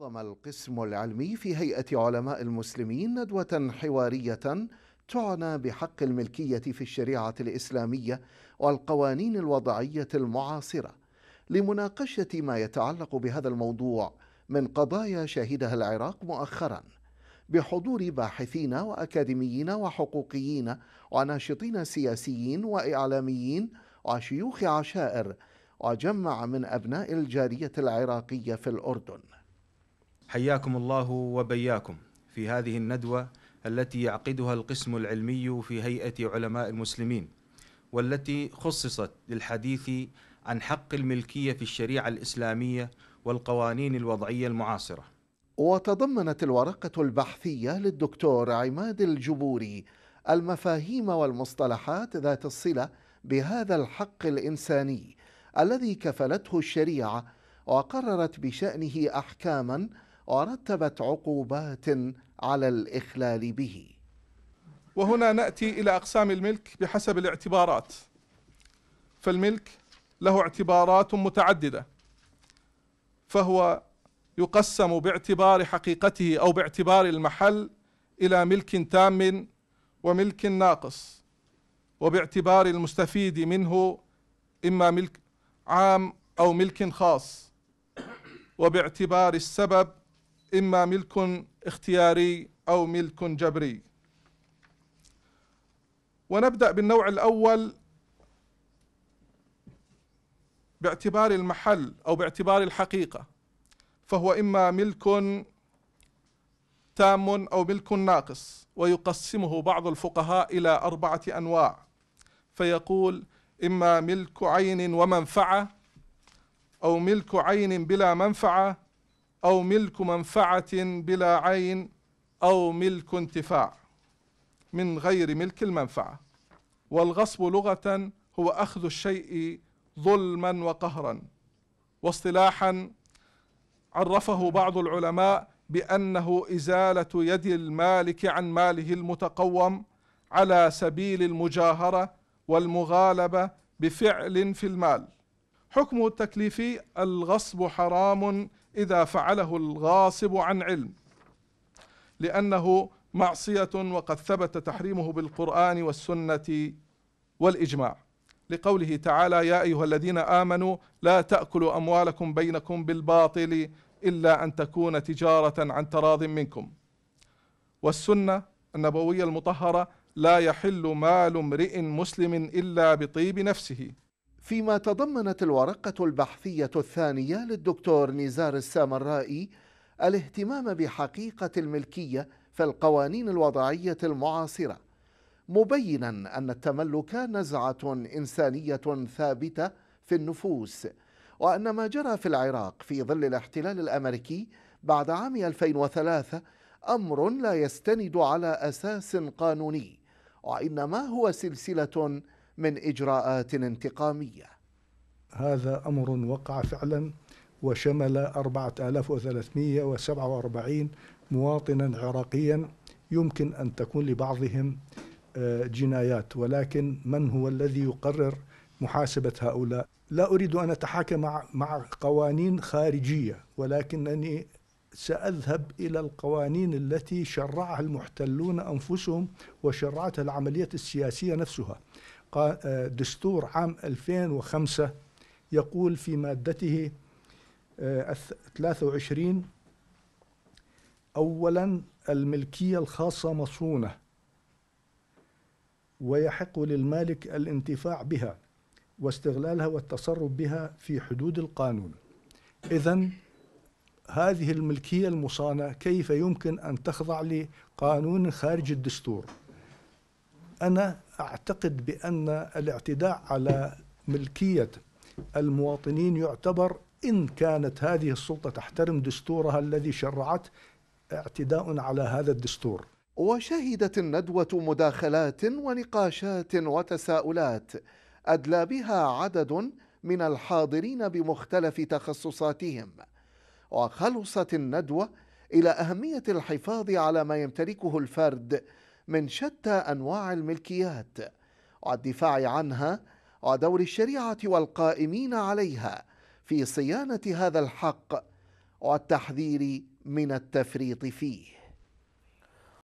نظم القسم العلمي في هيئة علماء المسلمين ندوة حوارية تعنى بحق الملكية في الشريعة الإسلامية والقوانين الوضعية المعاصرة لمناقشة ما يتعلق بهذا الموضوع من قضايا شهدها العراق مؤخرا بحضور باحثين وأكاديميين وحقوقيين وناشطين سياسيين وإعلاميين وشيوخ عشائر وجمع من أبناء الجارية العراقية في الأردن حياكم الله وبياكم في هذه الندوه التي يعقدها القسم العلمي في هيئه علماء المسلمين والتي خصصت للحديث عن حق الملكيه في الشريعه الاسلاميه والقوانين الوضعيه المعاصره. وتضمنت الورقه البحثيه للدكتور عماد الجبوري المفاهيم والمصطلحات ذات الصله بهذا الحق الانساني الذي كفلته الشريعه وقررت بشانه احكاما ورتبت عقوبات على الإخلال به وهنا نأتي إلى أقسام الملك بحسب الاعتبارات فالملك له اعتبارات متعددة فهو يقسم باعتبار حقيقته أو باعتبار المحل إلى ملك تام وملك ناقص وباعتبار المستفيد منه إما ملك عام أو ملك خاص وباعتبار السبب إما ملك اختياري أو ملك جبري ونبدأ بالنوع الأول باعتبار المحل أو باعتبار الحقيقة فهو إما ملك تام أو ملك ناقص ويقسمه بعض الفقهاء إلى أربعة أنواع فيقول إما ملك عين ومنفعة أو ملك عين بلا منفعة أو ملك منفعة بلا عين أو ملك انتفاع من غير ملك المنفعة والغصب لغة هو أخذ الشيء ظلما وقهرا واصطلاحا عرفه بعض العلماء بأنه إزالة يد المالك عن ماله المتقوم على سبيل المجاهرة والمغالبة بفعل في المال حكمه التكليفي الغصب حرام إذا فعله الغاصب عن علم لأنه معصية وقد ثبت تحريمه بالقرآن والسنة والإجماع لقوله تعالى يا أيها الذين آمنوا لا تأكلوا أموالكم بينكم بالباطل إلا أن تكون تجارة عن تراض منكم والسنة النبوية المطهرة لا يحل مال امرئ مسلم إلا بطيب نفسه فيما تضمنت الورقة البحثية الثانية للدكتور نزار السامرائي الاهتمام بحقيقة الملكية في القوانين الوضعية المعاصرة مبينا أن التملك نزعة إنسانية ثابتة في النفوس وأن ما جرى في العراق في ظل الاحتلال الأمريكي بعد عام 2003 أمر لا يستند على أساس قانوني وإنما هو سلسلة من إجراءات انتقامية هذا أمر وقع فعلا وشمل 4347 مواطنا عراقيا يمكن أن تكون لبعضهم آه، جنايات ولكن من هو الذي يقرر محاسبة هؤلاء لا أريد أن أتحاكم مع, مع قوانين خارجية ولكنني سأذهب إلى القوانين التي شرعها المحتلون أنفسهم وشرعتها العملية السياسية نفسها آه، دستور عام 2005 يقول في مادته 23 آه، أولا الملكية الخاصة مصونة ويحق للمالك الانتفاع بها واستغلالها والتصرف بها في حدود القانون إذا هذه الملكية المصانة كيف يمكن أن تخضع لقانون خارج الدستور أنا أعتقد بأن الاعتداء على ملكية المواطنين يعتبر إن كانت هذه السلطة تحترم دستورها الذي شرعت اعتداء على هذا الدستور وشهدت الندوة مداخلات ونقاشات وتساؤلات أدلى بها عدد من الحاضرين بمختلف تخصصاتهم وخلصت الندوة إلى أهمية الحفاظ على ما يمتلكه الفرد من شتى أنواع الملكيات والدفاع عنها ودور الشريعة والقائمين عليها في صيانة هذا الحق والتحذير من التفريط فيه